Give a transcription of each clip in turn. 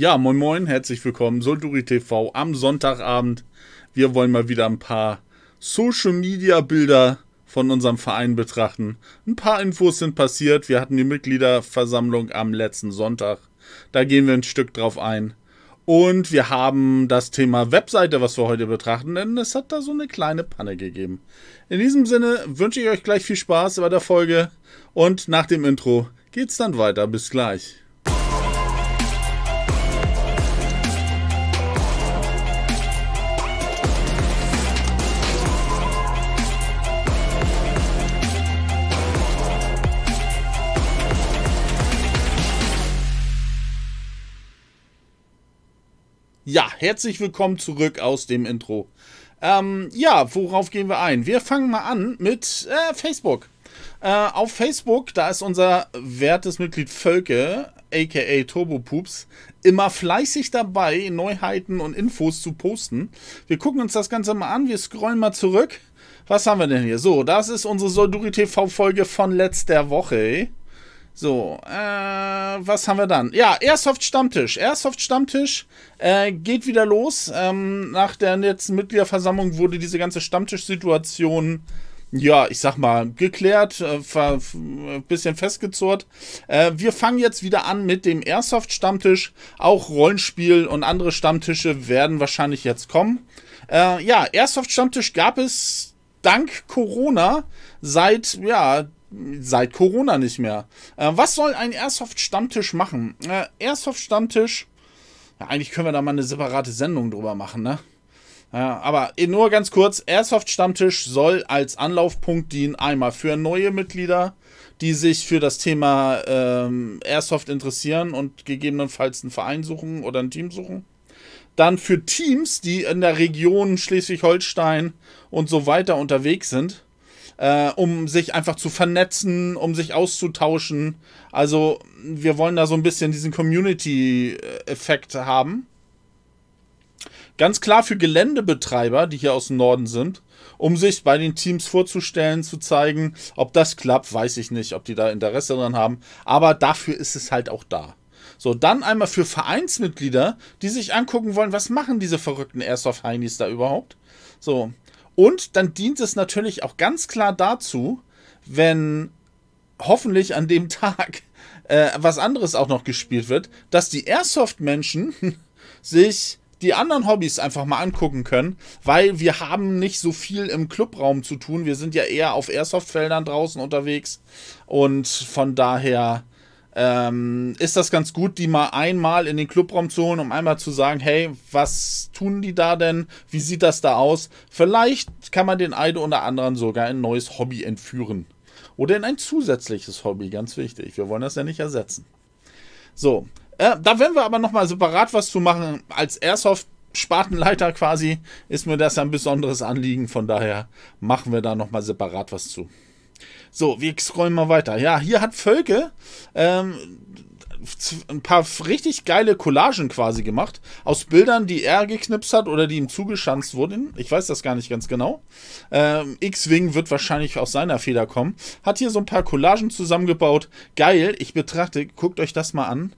Ja, moin moin, herzlich willkommen, Solduri TV am Sonntagabend. Wir wollen mal wieder ein paar Social Media Bilder von unserem Verein betrachten. Ein paar Infos sind passiert. Wir hatten die Mitgliederversammlung am letzten Sonntag. Da gehen wir ein Stück drauf ein. Und wir haben das Thema Webseite, was wir heute betrachten, denn es hat da so eine kleine Panne gegeben. In diesem Sinne wünsche ich euch gleich viel Spaß bei der Folge und nach dem Intro geht's dann weiter. Bis gleich. Ja, herzlich willkommen zurück aus dem Intro. Ähm, ja, worauf gehen wir ein? Wir fangen mal an mit äh, Facebook. Äh, auf Facebook, da ist unser wertes Mitglied Völke, aka Turbopups, immer fleißig dabei, Neuheiten und Infos zu posten. Wir gucken uns das Ganze mal an, wir scrollen mal zurück. Was haben wir denn hier? So, das ist unsere Solduri TV-Folge von letzter Woche. So, äh, was haben wir dann? Ja, Airsoft Stammtisch. Airsoft Stammtisch äh, geht wieder los. Ähm, nach der letzten Mitgliederversammlung wurde diese ganze Stammtischsituation ja, ich sag mal, geklärt, äh, bisschen festgezurrt. Äh, wir fangen jetzt wieder an mit dem Airsoft-Stammtisch. Auch Rollenspiel und andere Stammtische werden wahrscheinlich jetzt kommen. Äh, ja, Airsoft-Stammtisch gab es dank Corona seit, ja, seit Corona nicht mehr. Äh, was soll ein Airsoft-Stammtisch machen? Äh, Airsoft-Stammtisch, ja, eigentlich können wir da mal eine separate Sendung drüber machen, ne? Ja, aber eh, nur ganz kurz, Airsoft-Stammtisch soll als Anlaufpunkt dienen, einmal für neue Mitglieder, die sich für das Thema ähm, Airsoft interessieren und gegebenenfalls einen Verein suchen oder ein Team suchen. Dann für Teams, die in der Region Schleswig-Holstein und so weiter unterwegs sind äh, um sich einfach zu vernetzen, um sich auszutauschen. Also wir wollen da so ein bisschen diesen Community-Effekt haben. Ganz klar für Geländebetreiber, die hier aus dem Norden sind, um sich bei den Teams vorzustellen, zu zeigen, ob das klappt, weiß ich nicht, ob die da Interesse dran haben. Aber dafür ist es halt auch da. So, dann einmal für Vereinsmitglieder, die sich angucken wollen, was machen diese verrückten Airsoft-Heinis da überhaupt? So, und dann dient es natürlich auch ganz klar dazu, wenn hoffentlich an dem Tag äh, was anderes auch noch gespielt wird, dass die Airsoft-Menschen sich die anderen Hobbys einfach mal angucken können, weil wir haben nicht so viel im Clubraum zu tun. Wir sind ja eher auf Airsoft-Feldern draußen unterwegs und von daher ähm, ist das ganz gut, die mal einmal in den Clubraum zu holen, um einmal zu sagen, hey, was tun die da denn? Wie sieht das da aus? Vielleicht kann man den einen oder anderen sogar ein neues Hobby entführen. Oder in ein zusätzliches Hobby, ganz wichtig. Wir wollen das ja nicht ersetzen. So, äh, da werden wir aber nochmal separat was zu machen. Als Airsoft-Spartenleiter quasi ist mir das ein besonderes Anliegen. Von daher machen wir da nochmal separat was zu. So, wir scrollen mal weiter. Ja, hier hat Völke ähm, ein paar richtig geile Collagen quasi gemacht. Aus Bildern, die er geknipst hat oder die ihm zugeschanzt wurden. Ich weiß das gar nicht ganz genau. Ähm, X-Wing wird wahrscheinlich aus seiner Feder kommen. Hat hier so ein paar Collagen zusammengebaut. Geil, ich betrachte, guckt euch das mal an.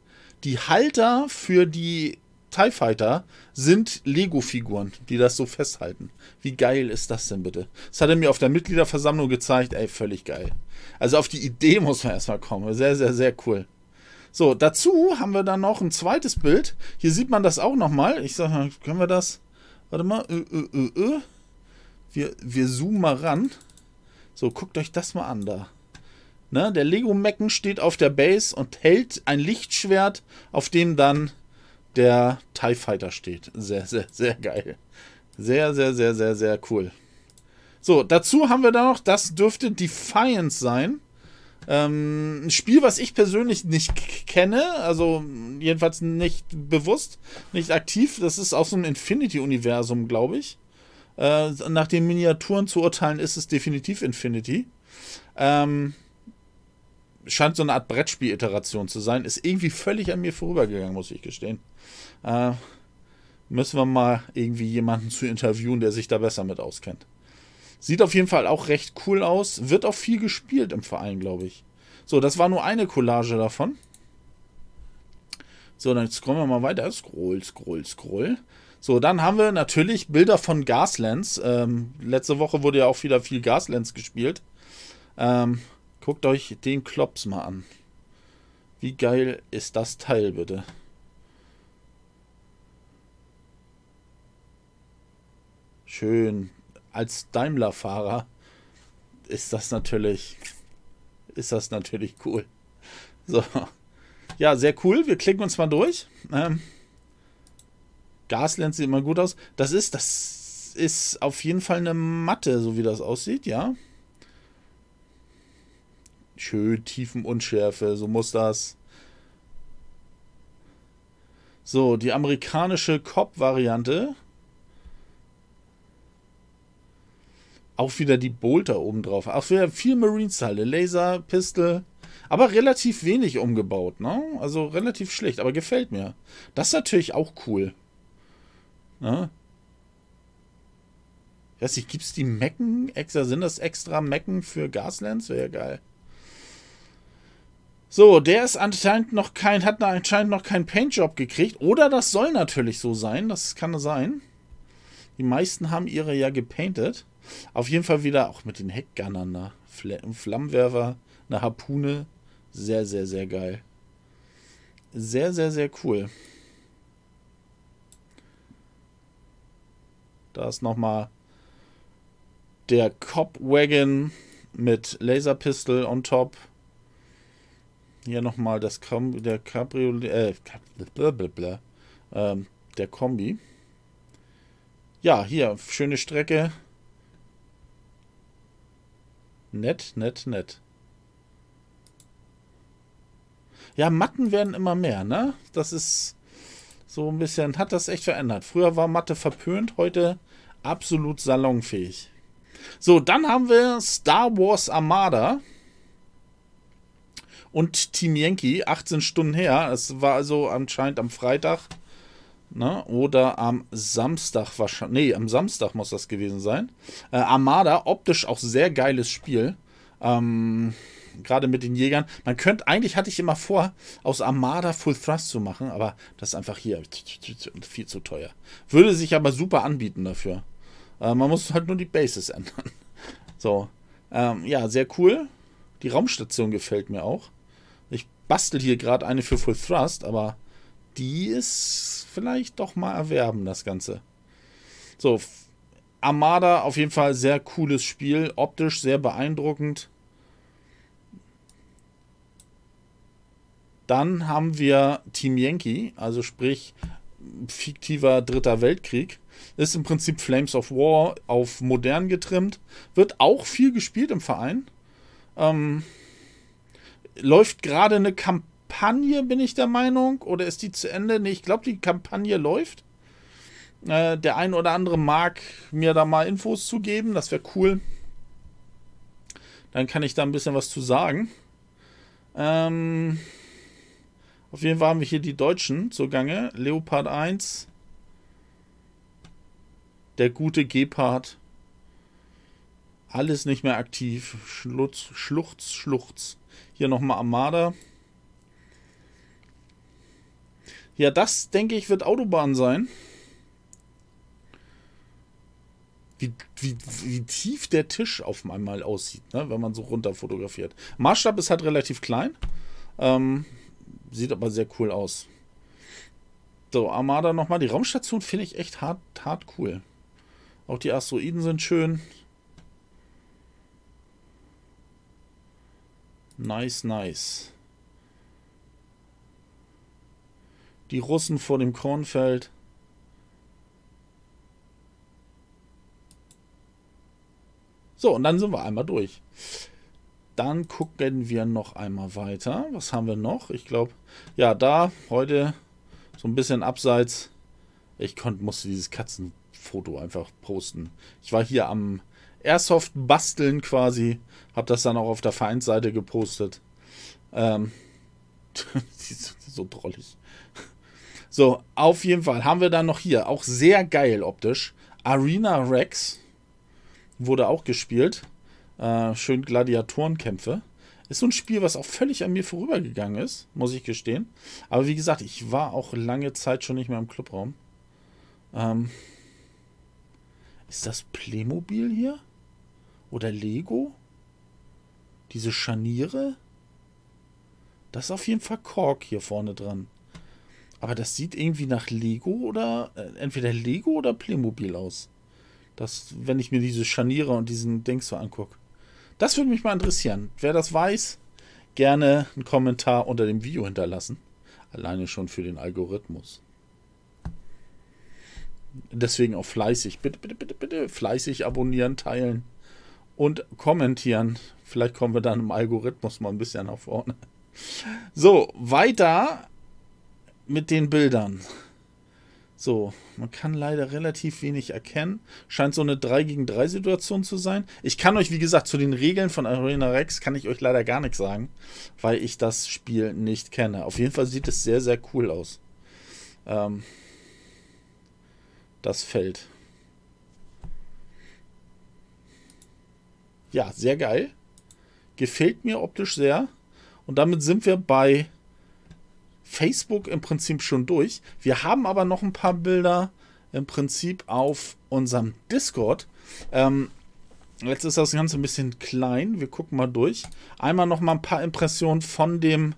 Die Halter für die TIE Fighter sind Lego-Figuren, die das so festhalten. Wie geil ist das denn bitte? Das hat er mir auf der Mitgliederversammlung gezeigt. Ey, völlig geil. Also auf die Idee muss man erstmal kommen. Sehr, sehr, sehr cool. So, dazu haben wir dann noch ein zweites Bild. Hier sieht man das auch nochmal. Ich sage, können wir das? Warte mal. Ö, ö, ö, wir, wir zoomen mal ran. So, guckt euch das mal an da. Ne? Der Lego-Mecken steht auf der Base und hält ein Lichtschwert, auf dem dann der TIE Fighter steht. Sehr, sehr, sehr geil. Sehr, sehr, sehr, sehr, sehr cool. So, dazu haben wir da noch, das dürfte Defiance sein. Ähm, ein Spiel, was ich persönlich nicht kenne, also jedenfalls nicht bewusst, nicht aktiv. Das ist aus so einem Infinity-Universum, glaube ich. Äh, nach den Miniaturen zu urteilen, ist es definitiv Infinity. Ähm, scheint so eine Art Brettspiel-Iteration zu sein. Ist irgendwie völlig an mir vorübergegangen, muss ich gestehen. Äh, müssen wir mal irgendwie jemanden zu interviewen, der sich da besser mit auskennt. Sieht auf jeden Fall auch recht cool aus. Wird auch viel gespielt im Verein, glaube ich. So, das war nur eine Collage davon. So, dann scrollen wir mal weiter. Scroll, scroll, scroll. So, dann haben wir natürlich Bilder von Gaslands. Ähm, letzte Woche wurde ja auch wieder viel Gaslands gespielt. Ähm, Guckt euch den Klops mal an. Wie geil ist das Teil, bitte? Schön. Als Daimler-Fahrer ist das natürlich ist das natürlich cool. So. Ja, sehr cool. Wir klicken uns mal durch. Ähm, Gasland sieht immer gut aus. Das ist, das ist auf jeden Fall eine Matte, so wie das aussieht, ja. Schön Tiefenunschärfe, so muss das. So, die amerikanische Cop-Variante. Auch wieder die Bolter oben drauf. Auch wieder viel Marine-Style. Laser, Pistol. Aber relativ wenig umgebaut, ne? Also relativ schlecht, aber gefällt mir. Das ist natürlich auch cool. Ne? Ich weiß nicht, gibt es die Mecken? Extra, sind das extra Mecken für Gaslands? Wäre ja geil. So, der ist anscheinend noch kein, hat anscheinend noch keinen Paintjob gekriegt. Oder das soll natürlich so sein. Das kann sein. Die meisten haben ihre ja gepainted. Auf jeden Fall wieder auch mit den Heckgunnern da. Ne? Ein Flammenwerfer, eine Harpune. Sehr, sehr, sehr geil. Sehr, sehr, sehr cool. Da ist nochmal der Cop Wagon mit Laserpistol on top. Hier nochmal das Com der Cabriolet, äh, blablabla, ähm, der Kombi. Ja, hier, schöne Strecke. Nett, nett, nett. Ja, Matten werden immer mehr, ne? Das ist so ein bisschen, hat das echt verändert. Früher war Matte verpönt, heute absolut salonfähig. So, dann haben wir Star Wars Armada und Team Yankee, 18 Stunden her. Es war also anscheinend am Freitag ne? oder am Samstag wahrscheinlich. Nee, am Samstag muss das gewesen sein. Äh, Armada, optisch auch sehr geiles Spiel. Ähm, gerade mit den Jägern. Man könnte, eigentlich hatte ich immer vor, aus Armada Full Thrust zu machen, aber das ist einfach hier viel zu teuer. Würde sich aber super anbieten dafür. Äh, man muss halt nur die Bases ändern. So. Ähm, ja, sehr cool. Die Raumstation gefällt mir auch bastel hier gerade eine für Full Thrust, aber die ist vielleicht doch mal erwerben, das Ganze. So, Armada auf jeden Fall sehr cooles Spiel, optisch sehr beeindruckend. Dann haben wir Team Yankee, also sprich fiktiver Dritter Weltkrieg. Ist im Prinzip Flames of War auf modern getrimmt. Wird auch viel gespielt im Verein. Ähm, läuft gerade eine Kampagne, bin ich der Meinung, oder ist die zu Ende? Ne, ich glaube, die Kampagne läuft. Äh, der ein oder andere mag mir da mal Infos zu geben, das wäre cool. Dann kann ich da ein bisschen was zu sagen. Ähm, auf jeden Fall haben wir hier die Deutschen zugange. Leopard 1. Der gute Gepard. Alles nicht mehr aktiv. Schlutz, Schluchz, Schluchz. Hier nochmal Armada. Ja, das denke ich wird Autobahn sein. Wie, wie, wie tief der Tisch auf einmal aussieht, ne? wenn man so runter fotografiert. Maßstab ist halt relativ klein. Ähm, sieht aber sehr cool aus. So, Armada nochmal. Die Raumstation finde ich echt hart, hart cool. Auch die Asteroiden sind schön. Nice, nice. Die Russen vor dem Kornfeld. So, und dann sind wir einmal durch. Dann gucken wir noch einmal weiter. Was haben wir noch? Ich glaube, ja, da heute so ein bisschen abseits. Ich konnte, musste dieses Katzenfoto einfach posten. Ich war hier am Airsoft basteln quasi. Hab das dann auch auf der Vereinsseite gepostet. Ähm, so drollig. So, auf jeden Fall haben wir dann noch hier, auch sehr geil optisch, Arena Rex wurde auch gespielt. Äh, schön Gladiatorenkämpfe. Ist so ein Spiel, was auch völlig an mir vorübergegangen ist, muss ich gestehen. Aber wie gesagt, ich war auch lange Zeit schon nicht mehr im Clubraum. Ähm, ist das Playmobil hier? Oder Lego? Diese Scharniere? Das ist auf jeden Fall Kork hier vorne dran. Aber das sieht irgendwie nach Lego oder äh, entweder Lego oder Playmobil aus. Das, wenn ich mir diese Scharniere und diesen Dings so angucke. Das würde mich mal interessieren. Wer das weiß, gerne einen Kommentar unter dem Video hinterlassen. Alleine schon für den Algorithmus. Deswegen auch fleißig. Bitte, bitte, bitte, bitte fleißig abonnieren, teilen und kommentieren. Vielleicht kommen wir dann im Algorithmus mal ein bisschen nach vorne. So, weiter mit den Bildern. So, man kann leider relativ wenig erkennen. Scheint so eine 3 gegen 3 Situation zu sein. Ich kann euch, wie gesagt, zu den Regeln von Arena Rex kann ich euch leider gar nichts sagen, weil ich das Spiel nicht kenne. Auf jeden Fall sieht es sehr, sehr cool aus. Ähm, das Feld. Ja, sehr geil. Gefällt mir optisch sehr. Und damit sind wir bei Facebook im Prinzip schon durch. Wir haben aber noch ein paar Bilder im Prinzip auf unserem Discord. Ähm, jetzt ist das Ganze ein bisschen klein. Wir gucken mal durch. Einmal noch mal ein paar Impressionen von dem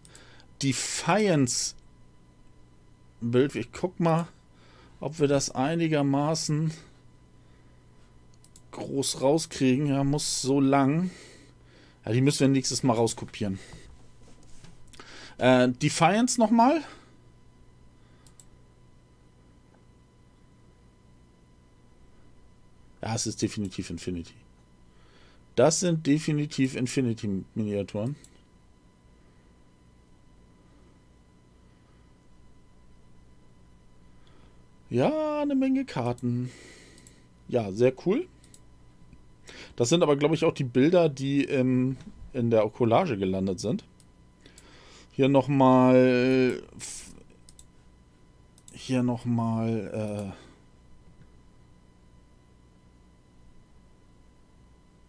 Defiance-Bild. Ich guck mal, ob wir das einigermaßen groß rauskriegen. Er muss so lang. Ja, die müssen wir nächstes Mal rauskopieren. Äh, Defiance nochmal. Das ist definitiv Infinity. Das sind definitiv Infinity-Miniaturen. Ja, eine Menge Karten. Ja, sehr cool. Das sind aber, glaube ich, auch die Bilder, die im, in der Collage gelandet sind. Hier nochmal. Hier nochmal. Äh,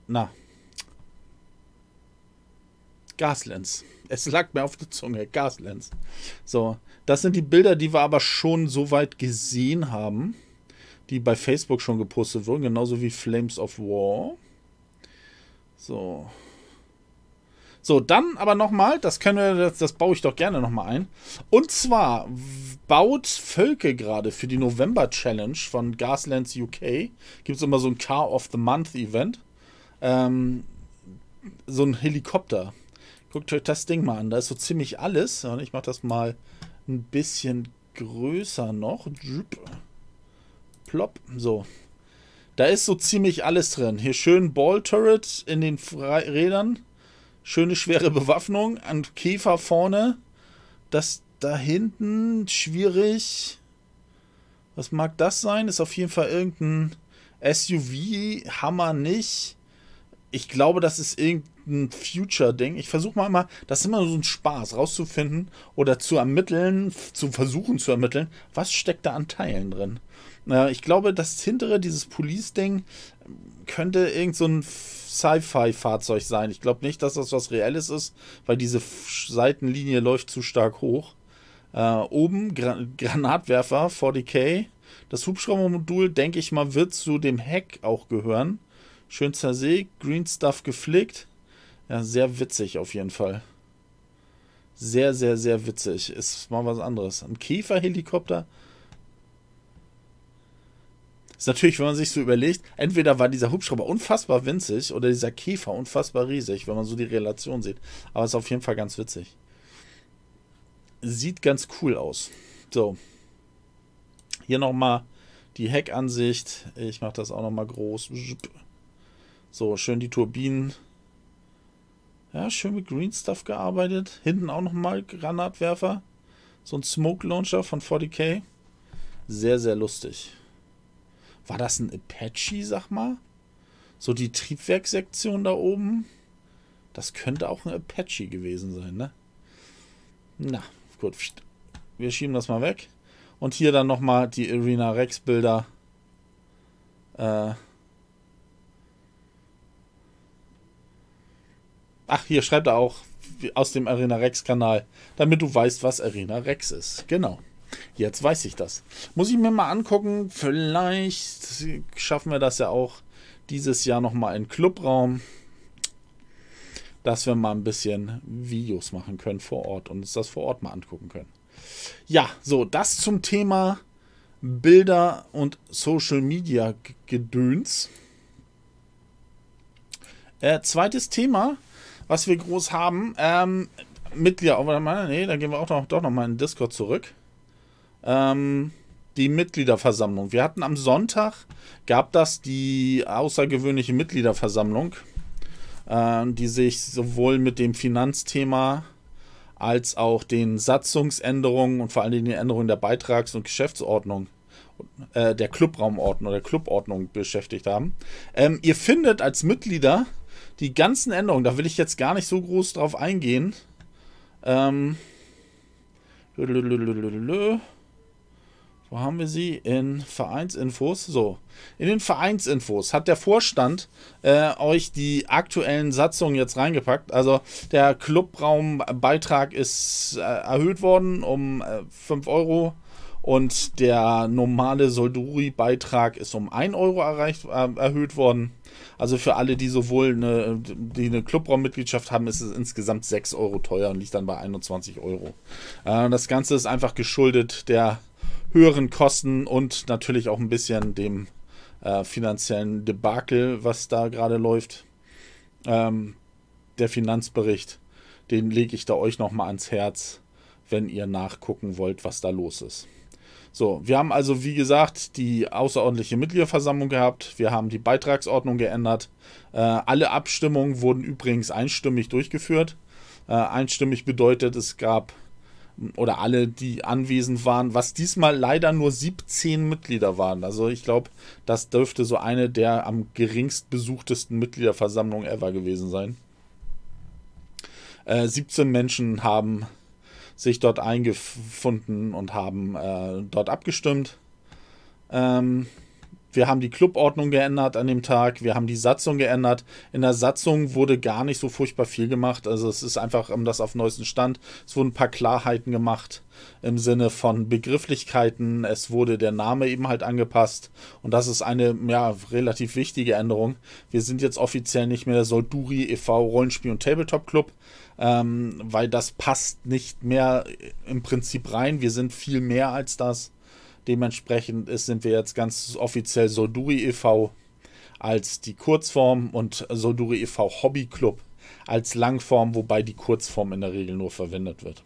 na. Gaslens. Es lag mir auf der Zunge. Gaslens. So, das sind die Bilder, die wir aber schon so weit gesehen haben die bei Facebook schon gepostet wurden, genauso wie Flames of War. So. So, dann aber nochmal, das können wir, das, das, baue ich doch gerne nochmal ein. Und zwar baut Völke gerade für die November Challenge von Gaslands UK, gibt es immer so ein Car of the Month Event, ähm, so ein Helikopter. Guckt euch das Ding mal an, da ist so ziemlich alles. Und ich mache das mal ein bisschen größer noch. Plopp. so. Da ist so ziemlich alles drin. Hier schön Ball Turret in den Fre Rädern. Schöne schwere Bewaffnung. Ein Käfer vorne. Das da hinten schwierig. Was mag das sein? Ist auf jeden Fall irgendein SUV. Hammer nicht. Ich glaube, das ist irgendein Future-Ding. Ich versuche mal immer, das ist immer so ein Spaß, rauszufinden oder zu ermitteln, zu versuchen zu ermitteln, was steckt da an Teilen drin. Äh, ich glaube, das hintere, dieses Police-Ding, könnte irgend so ein Sci-Fi-Fahrzeug sein. Ich glaube nicht, dass das was Reelles ist, weil diese Seitenlinie läuft zu stark hoch. Äh, oben Gra Granatwerfer 40k. Das Hubschraubermodul, denke ich mal, wird zu dem Heck auch gehören. Schön zersägt, Green Stuff geflickt. Ja, sehr witzig auf jeden Fall. Sehr, sehr, sehr witzig. Ist mal was anderes. Ein Käferhelikopter. helikopter ist natürlich, wenn man sich so überlegt, entweder war dieser Hubschrauber unfassbar winzig oder dieser Käfer unfassbar riesig, wenn man so die Relation sieht. Aber ist auf jeden Fall ganz witzig. Sieht ganz cool aus. So. Hier nochmal die Heckansicht. Ich mache das auch nochmal groß. So, schön die Turbinen. Ja, schön mit Green Stuff gearbeitet. Hinten auch nochmal Granatwerfer. So ein Smoke Launcher von 40k. Sehr, sehr lustig. War das ein Apache, sag mal? So die Triebwerkssektion da oben. Das könnte auch ein Apache gewesen sein, ne? Na, gut. Wir schieben das mal weg. Und hier dann nochmal die Arena Rex Bilder. Äh Ach, hier schreibt er auch aus dem Arena Rex Kanal, damit du weißt, was Arena Rex ist. Genau. Jetzt weiß ich das. Muss ich mir mal angucken. Vielleicht schaffen wir das ja auch dieses Jahr nochmal in Clubraum, dass wir mal ein bisschen Videos machen können vor Ort und uns das vor Ort mal angucken können. Ja, so, das zum Thema Bilder und Social Media Gedöns. Äh, zweites Thema, was wir groß haben, ähm, Mitglieder, oh, nee, da gehen wir auch noch, doch nochmal in Discord zurück ähm, die Mitgliederversammlung. Wir hatten am Sonntag, gab das die außergewöhnliche Mitgliederversammlung, äh, die sich sowohl mit dem Finanzthema als auch den Satzungsänderungen und vor allen Dingen den Änderungen der Beitrags- und Geschäftsordnung äh, der Clubraumordnung oder Clubordnung beschäftigt haben. Ähm, ihr findet als Mitglieder die ganzen Änderungen, da will ich jetzt gar nicht so groß drauf eingehen. Ähm, wo haben wir sie? In Vereinsinfos. So. In den Vereinsinfos hat der Vorstand äh, euch die aktuellen Satzungen jetzt reingepackt. Also der Clubraumbeitrag ist äh, erhöht worden um äh, 5 Euro. Und der normale Solduri-Beitrag ist um 1 Euro erreicht, äh, erhöht worden. Also für alle, die sowohl eine, die eine Clubraummitgliedschaft haben, ist es insgesamt 6 Euro teuer und liegt dann bei 21 Euro. Äh, das Ganze ist einfach geschuldet der höheren Kosten und natürlich auch ein bisschen dem äh, finanziellen Debakel, was da gerade läuft. Ähm, der Finanzbericht, den lege ich da euch nochmal ans Herz, wenn ihr nachgucken wollt, was da los ist. So, wir haben also, wie gesagt, die außerordentliche Mitgliederversammlung gehabt. Wir haben die Beitragsordnung geändert. Äh, alle Abstimmungen wurden übrigens einstimmig durchgeführt. Äh, einstimmig bedeutet, es gab oder alle, die anwesend waren, was diesmal leider nur 17 Mitglieder waren. Also ich glaube, das dürfte so eine der am geringst besuchtesten Mitgliederversammlungen ever gewesen sein. Äh, 17 Menschen haben sich dort eingefunden und haben äh, dort abgestimmt. Ähm, wir haben die Clubordnung geändert an dem Tag. Wir haben die Satzung geändert. In der Satzung wurde gar nicht so furchtbar viel gemacht. Also es ist einfach um das auf den neuesten Stand. Es wurden ein paar Klarheiten gemacht im Sinne von Begrifflichkeiten. Es wurde der Name eben halt angepasst. Und das ist eine ja, relativ wichtige Änderung. Wir sind jetzt offiziell nicht mehr der Solduri e.V. Rollenspiel- und Tabletop-Club, ähm, weil das passt nicht mehr im Prinzip rein. Wir sind viel mehr als das. Dementsprechend ist, sind wir jetzt ganz offiziell Soduri e.V. als die Kurzform und Soduri e.V. Hobbyclub als Langform, wobei die Kurzform in der Regel nur verwendet wird.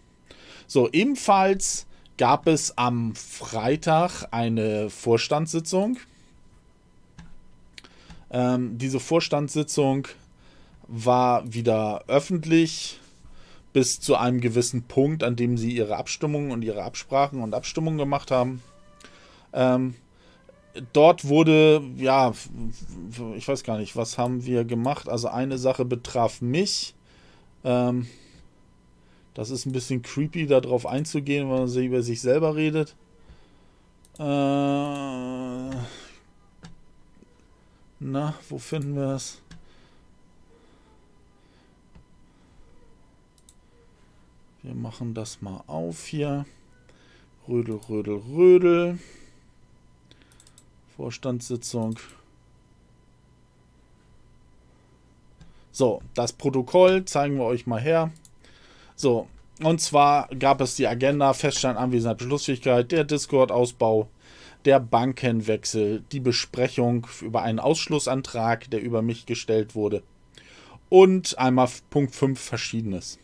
So, ebenfalls gab es am Freitag eine Vorstandssitzung. Ähm, diese Vorstandssitzung war wieder öffentlich bis zu einem gewissen Punkt, an dem sie ihre Abstimmungen und ihre Absprachen und Abstimmungen gemacht haben. Ähm, dort wurde, ja, ich weiß gar nicht, was haben wir gemacht? Also eine Sache betraf mich. Ähm, das ist ein bisschen creepy, darauf einzugehen, wenn man über sich selber redet. Äh, na, wo finden wir es? Wir machen das mal auf hier. Rödel, rödel, rödel. Vorstandssitzung. So, das Protokoll zeigen wir euch mal her. So, und zwar gab es die Agenda, Feststand Anwesenheit, Beschlussfähigkeit, der Discord-Ausbau, der Bankenwechsel, die Besprechung über einen Ausschlussantrag, der über mich gestellt wurde und einmal Punkt 5 Verschiedenes.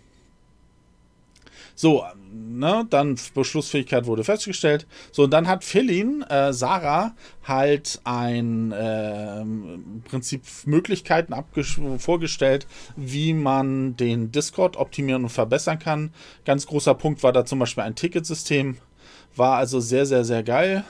So, ne, dann Beschlussfähigkeit wurde festgestellt. So, und dann hat Philin, äh, Sarah, halt ein äh, Prinzip Möglichkeiten vorgestellt, wie man den Discord optimieren und verbessern kann. Ganz großer Punkt war da zum Beispiel ein Ticketsystem. War also sehr, sehr, sehr geil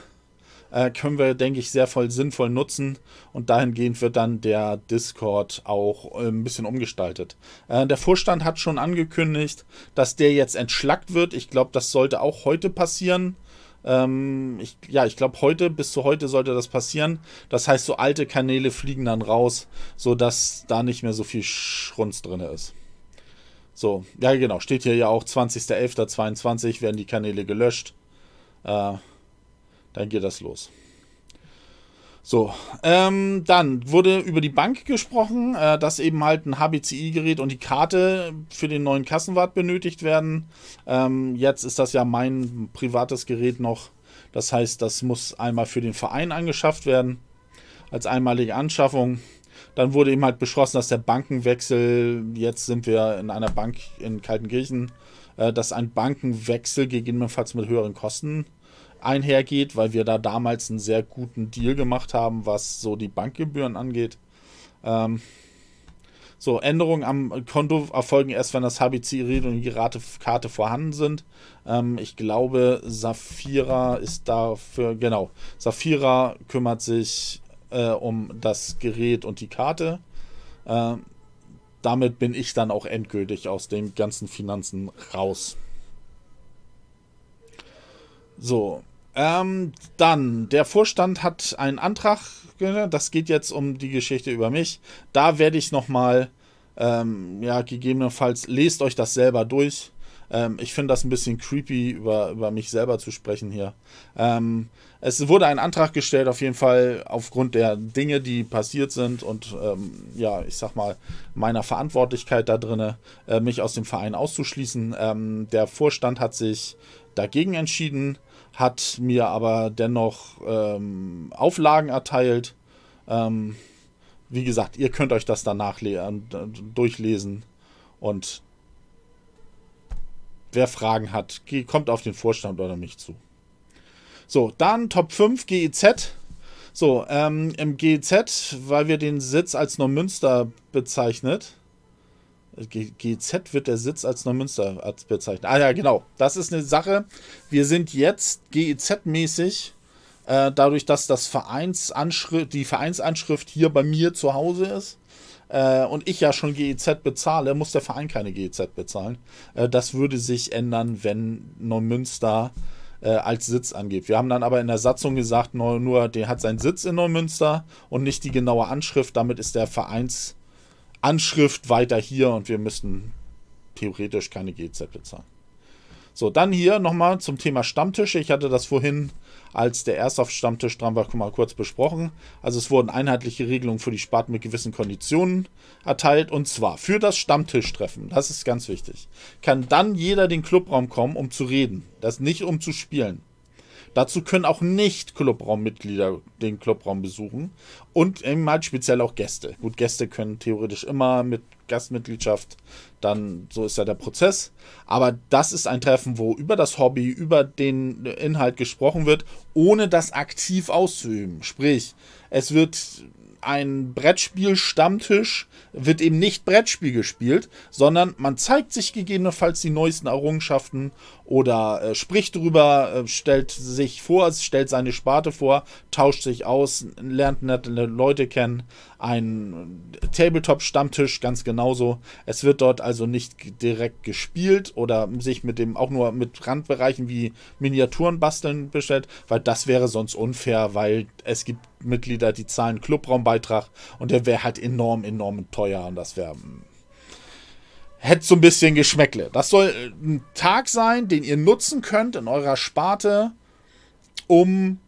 äh, können wir, denke ich, sehr voll sinnvoll nutzen. Und dahingehend wird dann der Discord auch äh, ein bisschen umgestaltet. Äh, der Vorstand hat schon angekündigt, dass der jetzt entschlackt wird. Ich glaube, das sollte auch heute passieren. Ähm, ich, ja, ich glaube, heute, bis zu heute sollte das passieren. Das heißt, so alte Kanäle fliegen dann raus, sodass da nicht mehr so viel Schrunz drin ist. So, ja, genau. Steht hier ja auch 20.11.22 werden die Kanäle gelöscht. Äh, dann geht das los. So, ähm, dann wurde über die Bank gesprochen, äh, dass eben halt ein HBCI-Gerät und die Karte für den neuen Kassenwart benötigt werden. Ähm, jetzt ist das ja mein privates Gerät noch. Das heißt, das muss einmal für den Verein angeschafft werden, als einmalige Anschaffung. Dann wurde eben halt beschlossen, dass der Bankenwechsel, jetzt sind wir in einer Bank in Kaltenkirchen, äh, dass ein Bankenwechsel gegebenenfalls mit höheren Kosten einhergeht, weil wir da damals einen sehr guten Deal gemacht haben, was so die Bankgebühren angeht. Ähm, so, Änderungen am Konto erfolgen erst, wenn das HBC-Read und die Rate Karte vorhanden sind. Ähm, ich glaube, Safira ist dafür, genau, Safira kümmert sich äh, um das Gerät und die Karte. Ähm, damit bin ich dann auch endgültig aus den ganzen Finanzen raus. So. Ähm, dann, der Vorstand hat einen Antrag, ne, das geht jetzt um die Geschichte über mich. Da werde ich nochmal, ähm, ja, gegebenenfalls, lest euch das selber durch. Ähm, ich finde das ein bisschen creepy, über, über mich selber zu sprechen hier. Ähm, es wurde ein Antrag gestellt, auf jeden Fall aufgrund der Dinge, die passiert sind und ähm, ja, ich sag mal, meiner Verantwortlichkeit da drin, äh, mich aus dem Verein auszuschließen. Ähm, der Vorstand hat sich dagegen entschieden hat mir aber dennoch ähm, Auflagen erteilt. Ähm, wie gesagt, ihr könnt euch das danach äh, durchlesen und wer Fragen hat, kommt auf den Vorstand oder mich zu. So, dann Top 5 GEZ. So, ähm, im GEZ, weil wir den Sitz als Neumünster bezeichnet, GZ wird der Sitz als Neumünster bezeichnet. Ah ja, genau. Das ist eine Sache. Wir sind jetzt GEZ-mäßig, äh, dadurch, dass das Vereinsanschrift, die Vereinsanschrift hier bei mir zu Hause ist äh, und ich ja schon GEZ bezahle, muss der Verein keine GEZ bezahlen. Äh, das würde sich ändern, wenn Neumünster äh, als Sitz angeht. Wir haben dann aber in der Satzung gesagt, nur, nur der hat seinen Sitz in Neumünster und nicht die genaue Anschrift. Damit ist der Vereins Anschrift weiter hier und wir müssten theoretisch keine GZ bezahlen. So, dann hier nochmal zum Thema Stammtische. Ich hatte das vorhin, als der Airsoft-Stammtisch dran war, mal kurz besprochen. Also es wurden einheitliche Regelungen für die Sparten mit gewissen Konditionen erteilt. Und zwar für das Stammtischtreffen, das ist ganz wichtig, kann dann jeder den Clubraum kommen, um zu reden. Das nicht um zu spielen. Dazu können auch nicht Clubraummitglieder den Clubraum besuchen und eben halt speziell auch Gäste. Gut, Gäste können theoretisch immer mit Gastmitgliedschaft, dann so ist ja der Prozess. Aber das ist ein Treffen, wo über das Hobby, über den Inhalt gesprochen wird, ohne das aktiv auszuüben. Sprich, es wird ein Brettspiel-Stammtisch wird eben nicht Brettspiel gespielt, sondern man zeigt sich gegebenenfalls die neuesten Errungenschaften oder äh, spricht darüber, äh, stellt sich vor, stellt seine Sparte vor, tauscht sich aus, lernt nette Leute kennen. Ein Tabletop-Stammtisch ganz genauso. Es wird dort also nicht direkt gespielt oder sich mit dem auch nur mit Randbereichen wie Miniaturen basteln bestellt, weil das wäre sonst unfair, weil es gibt Mitglieder, die zahlen Clubraum bei Beitrag und der wäre halt enorm, enorm teuer und das wäre hm, hätte so ein bisschen Geschmäckle. Das soll äh, ein Tag sein, den ihr nutzen könnt in eurer Sparte, um,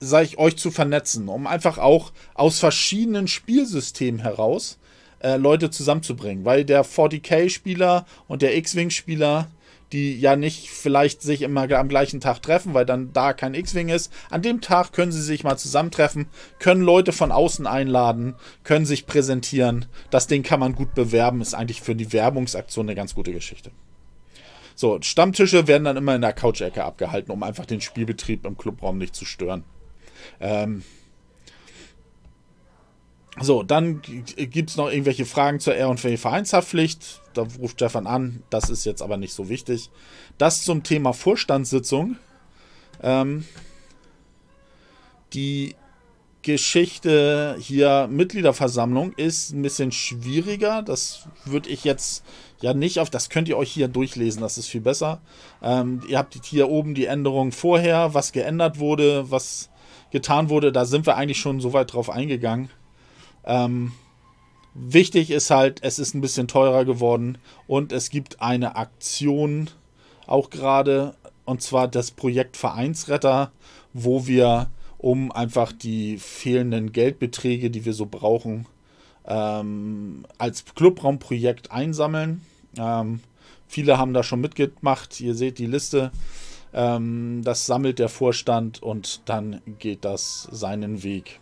sag ich, euch zu vernetzen, um einfach auch aus verschiedenen Spielsystemen heraus äh, Leute zusammenzubringen, weil der 40k-Spieler und der X-Wing-Spieler die ja nicht vielleicht sich immer am gleichen Tag treffen, weil dann da kein X-Wing ist. An dem Tag können sie sich mal zusammentreffen, können Leute von außen einladen, können sich präsentieren. Das Ding kann man gut bewerben, ist eigentlich für die Werbungsaktion eine ganz gute Geschichte. So, Stammtische werden dann immer in der Couch-Ecke abgehalten, um einfach den Spielbetrieb im Clubraum nicht zu stören. Ähm, so, dann gibt es noch irgendwelche Fragen zur R- und Vereinshaftpflicht. Da ruft Stefan an, das ist jetzt aber nicht so wichtig. Das zum Thema Vorstandssitzung. Ähm, die Geschichte hier Mitgliederversammlung ist ein bisschen schwieriger. Das würde ich jetzt ja nicht auf. Das könnt ihr euch hier durchlesen, das ist viel besser. Ähm, ihr habt hier oben die Änderungen vorher, was geändert wurde, was getan wurde. Da sind wir eigentlich schon so weit drauf eingegangen. Ähm, wichtig ist halt, es ist ein bisschen teurer geworden und es gibt eine Aktion auch gerade und zwar das Projekt Vereinsretter, wo wir um einfach die fehlenden Geldbeträge, die wir so brauchen, ähm, als Clubraumprojekt einsammeln. Ähm, viele haben da schon mitgemacht. Ihr seht die Liste. Ähm, das sammelt der Vorstand und dann geht das seinen Weg.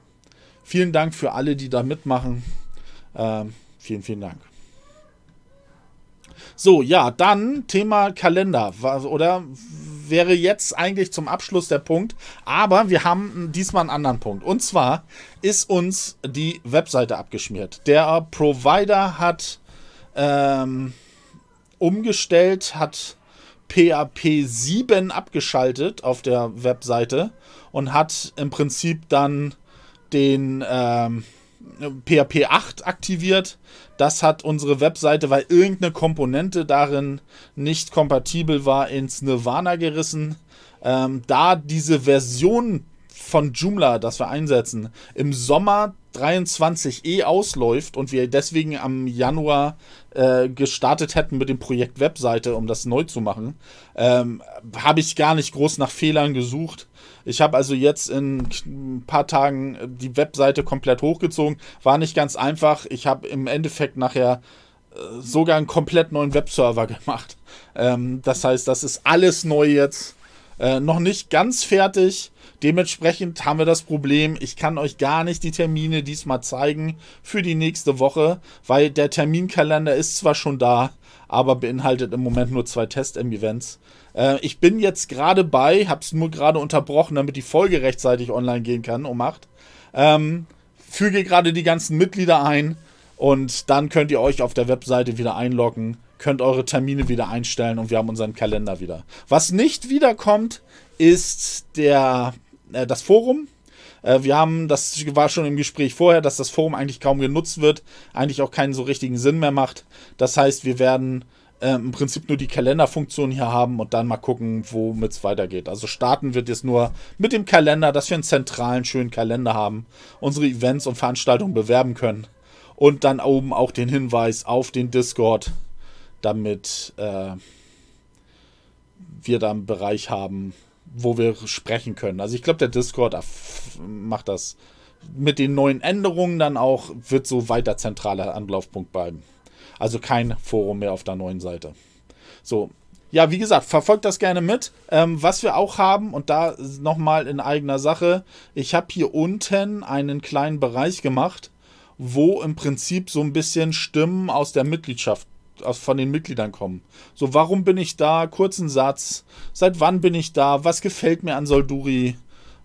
Vielen Dank für alle, die da mitmachen. Ähm, vielen, vielen Dank. So, ja, dann Thema Kalender, oder? Wäre jetzt eigentlich zum Abschluss der Punkt. Aber wir haben diesmal einen anderen Punkt. Und zwar ist uns die Webseite abgeschmiert. Der Provider hat ähm, umgestellt, hat PAP 7 abgeschaltet auf der Webseite und hat im Prinzip dann den ähm, PHP 8 aktiviert. Das hat unsere Webseite, weil irgendeine Komponente darin nicht kompatibel war, ins Nirvana gerissen. Ähm, da diese Version von Joomla, das wir einsetzen, im Sommer 23 eh ausläuft und wir deswegen am Januar äh, gestartet hätten mit dem Projekt Webseite, um das neu zu machen, ähm, habe ich gar nicht groß nach Fehlern gesucht. Ich habe also jetzt in ein paar Tagen die Webseite komplett hochgezogen. War nicht ganz einfach. Ich habe im Endeffekt nachher äh, sogar einen komplett neuen Webserver gemacht. Ähm, das heißt, das ist alles neu jetzt. Äh, noch nicht ganz fertig. Dementsprechend haben wir das Problem, ich kann euch gar nicht die Termine diesmal zeigen für die nächste Woche, weil der Terminkalender ist zwar schon da, aber beinhaltet im Moment nur zwei Test-M-Events. Äh, ich bin jetzt gerade bei, hab's nur gerade unterbrochen, damit die Folge rechtzeitig online gehen kann, um 8. Ähm, füge gerade die ganzen Mitglieder ein und dann könnt ihr euch auf der Webseite wieder einloggen könnt eure Termine wieder einstellen und wir haben unseren Kalender wieder. Was nicht wiederkommt, ist der, äh, das Forum. Äh, wir haben, das war schon im Gespräch vorher, dass das Forum eigentlich kaum genutzt wird, eigentlich auch keinen so richtigen Sinn mehr macht. Das heißt, wir werden äh, im Prinzip nur die Kalenderfunktion hier haben und dann mal gucken, womit es weitergeht. Also starten wird jetzt nur mit dem Kalender, dass wir einen zentralen, schönen Kalender haben, unsere Events und Veranstaltungen bewerben können und dann oben auch den Hinweis auf den Discord damit äh, wir da einen Bereich haben, wo wir sprechen können. Also ich glaube, der Discord ah, macht das mit den neuen Änderungen dann auch, wird so weiter zentraler Anlaufpunkt bleiben. Also kein Forum mehr auf der neuen Seite. So, ja, wie gesagt, verfolgt das gerne mit. Ähm, was wir auch haben, und da nochmal in eigener Sache, ich habe hier unten einen kleinen Bereich gemacht, wo im Prinzip so ein bisschen Stimmen aus der Mitgliedschaft aus, von den Mitgliedern kommen. So, warum bin ich da? Kurzen Satz. Seit wann bin ich da? Was gefällt mir an Solduri?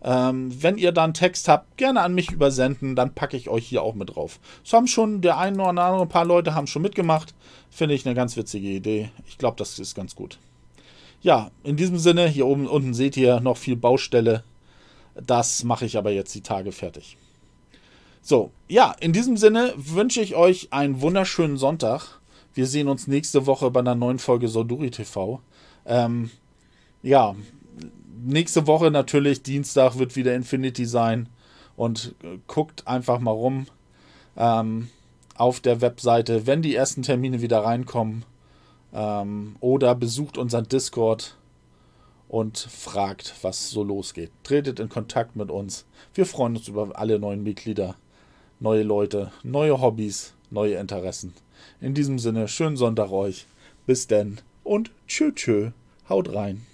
Ähm, wenn ihr da einen Text habt, gerne an mich übersenden, dann packe ich euch hier auch mit drauf. Es haben schon der eine oder andere, ein paar Leute haben schon mitgemacht. Finde ich eine ganz witzige Idee. Ich glaube, das ist ganz gut. Ja, in diesem Sinne, hier oben unten seht ihr noch viel Baustelle. Das mache ich aber jetzt die Tage fertig. So, ja, in diesem Sinne wünsche ich euch einen wunderschönen Sonntag. Wir sehen uns nächste Woche bei einer neuen Folge Sorduri TV. Ähm, ja, nächste Woche natürlich, Dienstag wird wieder Infinity sein. Und äh, guckt einfach mal rum ähm, auf der Webseite, wenn die ersten Termine wieder reinkommen. Ähm, oder besucht unseren Discord und fragt, was so losgeht. Tretet in Kontakt mit uns. Wir freuen uns über alle neuen Mitglieder, neue Leute, neue Hobbys, neue Interessen. In diesem Sinne, schönen Sonntag euch. Bis denn und tschö tschö. Haut rein.